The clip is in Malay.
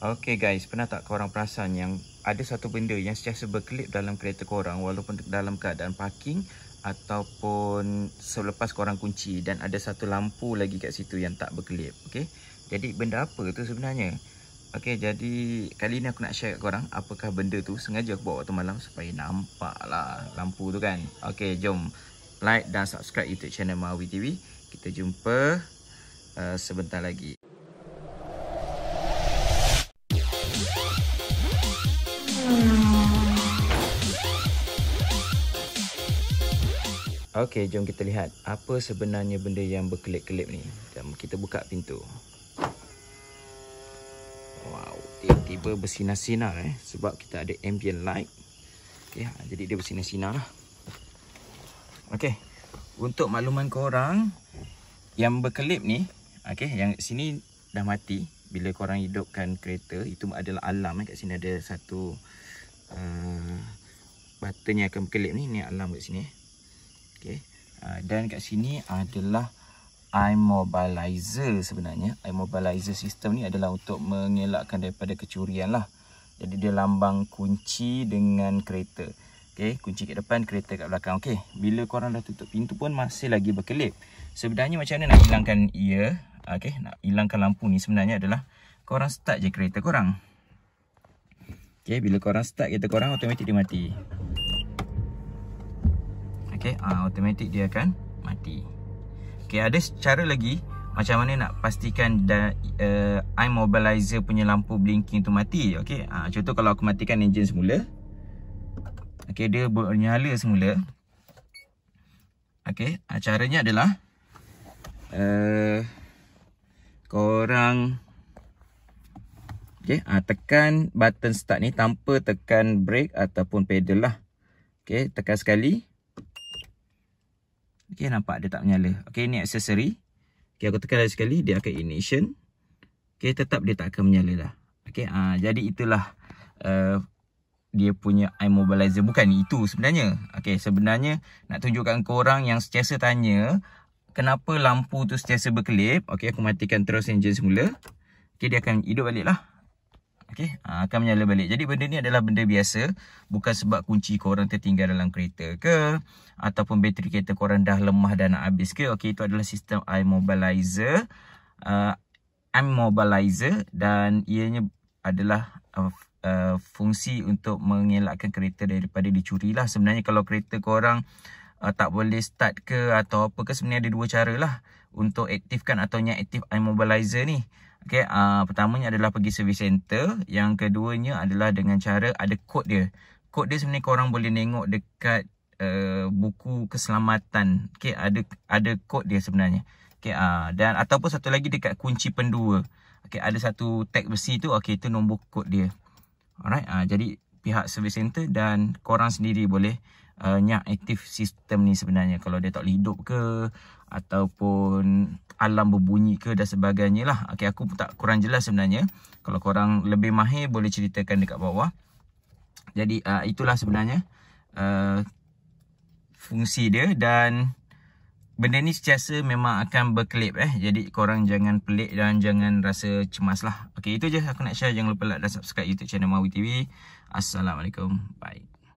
Okay guys, pernah tak korang perasan yang ada satu benda yang secara berkelip dalam kereta korang walaupun dalam keadaan parking ataupun selepas korang kunci dan ada satu lampu lagi kat situ yang tak berkelip. Okay? Jadi benda apa tu sebenarnya? Okay, jadi kali ni aku nak share kat korang apakah benda tu sengaja aku bawa waktu malam supaya nampak lah lampu tu kan. Okay, jom like dan subscribe YouTube channel Mawi TV. Kita jumpa uh, sebentar lagi. Okey, jom kita lihat apa sebenarnya benda yang berkelip-kelip ni. Jom kita buka pintu. Wow, tiba-tiba bersinar-sinar eh. Sebab kita ada ambient light. Okey, ha, jadi dia bersinar-sinar lah. Okey, untuk makluman korang, yang berkelip ni, okey, yang sini dah mati. Bila korang hidupkan kereta, itu adalah alam eh. Kat sini ada satu uh, button yang akan berkelip ni. Ni alam kat sini eh okay. uh, ah, dan kat sini adalah immobilizer sebenarnya immobilizer sistem ni adalah untuk mengelakkan daripada kecurian lah jadi dia lambang kunci dengan kereta Okay, kunci kat depan, kereta kat belakang okay, Bila korang dah tutup pintu pun masih lagi berkelip Sebenarnya macam mana nak hilangkan ia ah, okay, Nak hilangkan lampu ni sebenarnya adalah Korang start je kereta korang okay, Bila korang start kereta korang, otomatik dia mati Okay, ha, automatic dia akan mati. Okay, ada cara lagi macam mana nak pastikan uh, eh, immobilizer punya lampu blinking tu mati. Okay, ha, contoh kalau aku matikan engine semula. Okay, dia bernyala semula. Okay, ha, caranya adalah uh, korang okay, ha, tekan button start ni tanpa tekan brake ataupun pedal lah. Okay, tekan sekali. Okey nampak dia tak menyala. Okey ini accessory. Okey aku tekan lagi sekali dia akan ignition. Okey tetap dia tak akan menyala dah. Okey uh, jadi itulah uh, dia punya immobilizer bukan itu sebenarnya. Okey sebenarnya nak tunjukkan ke orang yang sentiasa tanya kenapa lampu tu sentiasa berkelip. Okey aku matikan terus engine semula. Okey dia akan hidup baliklah okey ha, akan menyala balik jadi benda ni adalah benda biasa bukan sebab kunci korang tertinggal dalam kereta ke ataupun bateri kereta korang dah lemah dan nak habis ke okey itu adalah sistem immobilizer uh, ah, immobilizer dan ianya adalah uh, Uh, fungsi untuk mengelakkan kereta daripada dicuri lah Sebenarnya kalau kereta korang uh, tak boleh start ke atau apa ke Sebenarnya ada dua cara lah Untuk aktifkan atau nyaktif immobilizer ni Okay, uh, ah, pertamanya adalah pergi service center. Yang keduanya adalah dengan cara ada kod dia. Kod dia sebenarnya korang boleh tengok dekat uh, buku keselamatan. Okay, ada ada kod dia sebenarnya. Okay, uh, ah, dan ataupun satu lagi dekat kunci pendua. Okay, ada satu tag besi tu. Okay, itu nombor kod dia. Alright, uh, jadi pihak service center dan korang sendiri boleh uh, nyak aktif sistem ni sebenarnya kalau dia tak boleh hidup ke ataupun alam berbunyi ke dan sebagainya lah. Okay, aku pun tak kurang jelas sebenarnya. Kalau korang lebih mahir boleh ceritakan dekat bawah. Jadi uh, itulah sebenarnya uh, fungsi dia dan benda ni secara memang akan berkelip eh. Jadi korang jangan pelik dan jangan rasa cemas lah. Okay, itu je aku nak share. Jangan lupa like dan subscribe YouTube channel Mawi TV. Assalamualaikum. Bye.